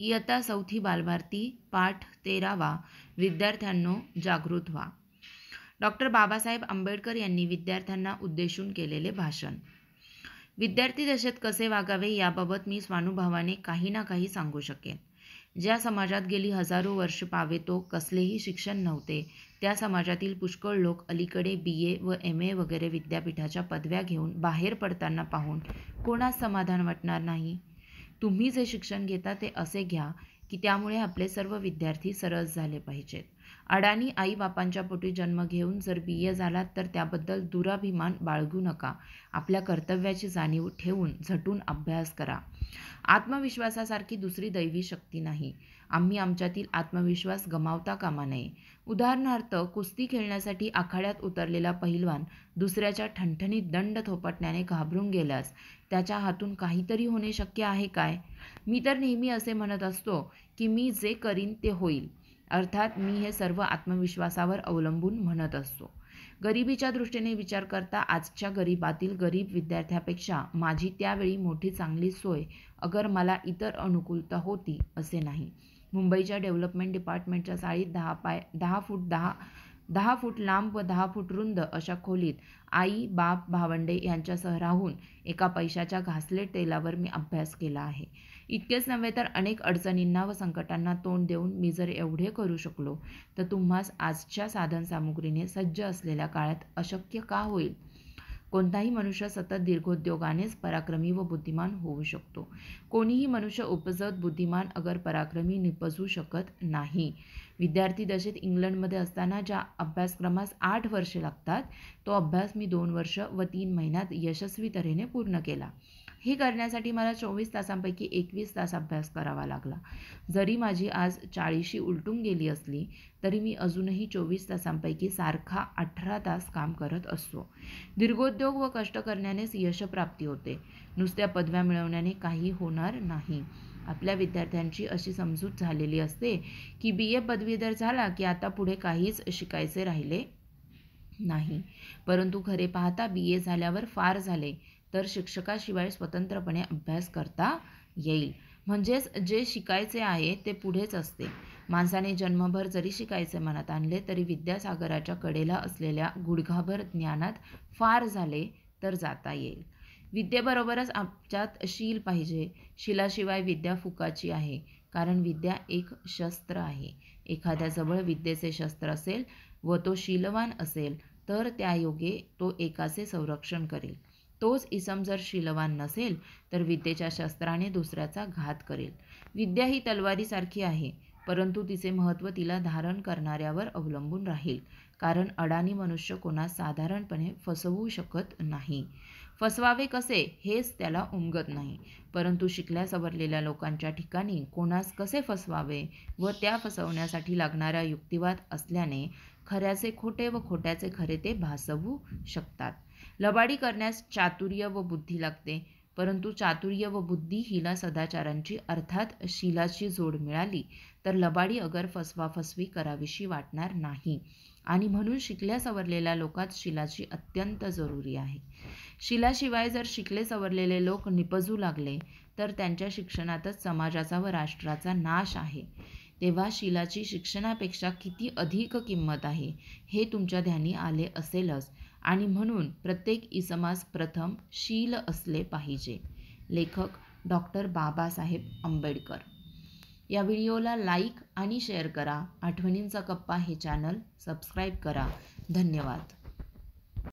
इयत्ता चौथी बालभारती पाठ तेरावा विद्यार्थ्यांनो जागृत व्हा डॉक्टर बाबासाहेब आंबेडकर यांनी विद्यार्थ्यांना उद्देशून केलेले भाषण विद्यार्थी दशेत कसे वागावे याबाबत मी स्वानुभावाने काही ना काही सांगू शकेन ज्या समाजात गेली हजारो वर्ष पावेतो कसलेही शिक्षण नव्हते त्या समाजातील पुष्कळ लोक अलीकडे बी ए व एम ए वगैरे विद्यापीठाच्या पदव्या घेऊन बाहेर पडताना पाहून कोणास समाधान वाटणार नाही तुम्ही जे शिक्षण घेता ते असे घ्या की त्यामुळे आपले सर्व विद्यार्थी सरस झाले पाहिजेत अडाणी बापांच्या पोटी जन्म घेऊन जर बिय झालात तर त्याबद्दल दुराभिमान बाळगू नका आपल्या कर्तव्याची जाणीव ठेवून झटून अभ्यास करा आत्मविश्वासासारखी दुसरी दैवी शक्ती नाही आम्ही आमच्यातील आत्मविश्वास गमावता कामा नये उदाहरणार्थ कुस्ती खेळण्यासाठी आखाड्यात उतरलेला पहिलवान दुसऱ्याच्या ठणठणीत दंड थोपटण्याने घाबरून गेल्यास त्याच्या हातून काहीतरी होणे शक्य आहे काय मी तर नेहमी असे म्हणत असतो की मी जे करीन ते होईल अर्थात मी हे सर्व आत्मविश्वासावर अवलंबून म्हणत असतो गरिबीच्या दृष्टीने विचार करता आजच्या गरिबातील गरीब विद्यार्थ्यापेक्षा माझी त्यावेळी मोठी चांगली सोय अगर मला इतर अनुकूलता होती असे नाही मुंबईच्या डेव्हलपमेंट डिपार्टमेंटच्या साळीत दहा पाय दहा फूट दहा दहा फूट लांब व दहा फूट रुंद अशा खोलीत आई बाप भावंडे यांच्यासह राहून एका पैशाच्या घासलेट तेलावर मी अभ्यास केला आहे इतकेच नव्हे तर अनेक अडचणींना व संकटांना तोंड देऊन मी जर एवढे करू शकलो तर तुम्हास आजच्या साधनसामुग्रीने सज्ज असलेल्या काळात अशक्य का होईल कोणताही मनुष्य सतत दीर्घोद्योगानेच पराक्रमी व बुद्धिमान होऊ शकतो कोणीही मनुष्य उपजत बुद्धिमान अगर पराक्रमी निपजू शकत नाही विद्यार्थी दशेत इंग्लंडमध्ये असताना ज्या अभ्यासक्रमास आठ वर्षे लागतात तो अभ्यास मी दोन वर्ष व तीन महिन्यात यशस्वी तऱ्हेने पूर्ण केला हे करण्यासाठी मला चोवीस तासांपैकी एकवीस तास अभ्यास करावा लागला जरी माझी आज चाळीशी उलटून गेली असली तरी मी अजूनही चोवीस तासांपैकी सारखा अठरा तास काम करत असतो दीर्घोद्योग व कष्ट करण्यानेच यशप्राप्ती होते नुसत्या पदव्या मिळवण्याने काही होणार नाही आपल्या विद्यार्थ्यांची अशी समजूत झालेली असते की बी ए पदवीधर झाला की आता पुढे काहीच शिकायचे राहिले नाही परंतु खरे पाहता बी ए झाल्यावर फार झाले तर शिक्षकाशिवाय स्वतंत्रपणे अभ्यास करता येईल म्हणजेच जे शिकायचे आहे ते पुढेच असते माणसाने जन्मभर जरी शिकायचे मनात आणले तरी विद्यासागराच्या कडेला असलेल्या गुडघाभर ज्ञानात फार झाले तर जाता येईल विद्येबरोबरच आमच्यात शील पाहिजे शिलाशिवाय विद्या फुकाची आहे कारण विद्या एक शस्त्र आहे एखाद्याजवळ विद्येचे शस्त्र असेल व तो शीलवान असेल तर त्या योगे तो एकाचे संरक्षण करेल तोच इसम जर शीलवान नसेल तर विद्येच्या शस्त्राने दुसऱ्याचा घात करेल विद्या ही तलवारीसारखी आहे परंतु तिचे महत्त्व तिला धारण करणाऱ्यावर अवलंबून राहील कारण अडाणी मनुष्य कोणास साधारणपणे फसवू शकत नाही फसवावे कसे हेच त्याला उमगत नाही परंतु शिकल्या सवरलेल्या लोकांच्या ठिकाणी कोणास कसे फसवावे व त्या फसवण्यासाठी लागणारा युक्तिवाद असल्याने खऱ्याचे खोटे व खोट्याचे खरे ते भासवू शकतात लबाडी करण्यास चातुर्य व बुद्धी लागते परंतु चातुर्य व बुद्धी हिला सदाचारांची अर्थात शिलाची जोड मिळाली तर लबाडी अगर फसवाफसवी करावीशी वाटणार नाही आणि म्हणून शिकल्या सवरलेल्या लोकात शिलाची अत्यंत जरुरी आहे शिलाशिवाय जर शिकले सवरलेले लोक निपजू लागले तर त्यांच्या शिक्षणातच समाजाचा व राष्ट्राचा नाश आहे तेव्हा शिलाची शिक्षणापेक्षा किती अधिक किंमत आहे हे तुमच्या ध्यानी आले असेलच आणि म्हणून प्रत्येक इसमास प्रथम शील असले पाहिजे लेखक डॉक्टर बाबासाहेब आंबेडकर या व्हिडिओला लाईक आणि शेअर करा आठवणींचा कप्पा हे चॅनल सबस्क्राईब करा धन्यवाद